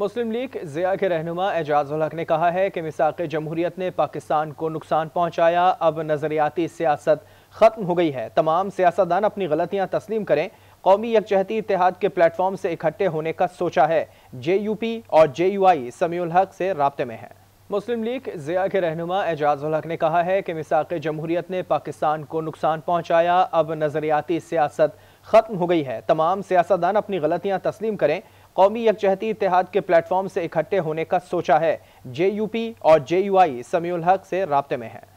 मुस्लिम league जिया के रहनुमा एजाज हक ने कहा है कि मिसाक जमहूरियत ने पाकिस्तान को नुकसान पहुंचाया अब नज़रियाती सियासत ख़त्म हो गई है तमाम सियासतदान अपनी गलतियां तस्लीम करें कौमी यकजहती इतिहाद के प्लेटफॉर्म से इकट्ठे होने का सोचा है जे यू पी और जे यू आई समी हक से रबते में है मुस्लिम लीग जिया के रहनुमा एजाज हक ने कहा है कि मिसाक जमहूरियत ने पाकिस्तान को नुकसान पहुँचाया अब नज़रियाती सियासत ख़त्म हो गई है तमाम सियासतदान अपनी गलतियाँ तस्लीम करें कौमी यकजहती इतिहाद के प्लेटफॉर्म से इकट्ठे होने का सोचा है जेयूपी और जेयूआई समीउल हक से रबते में है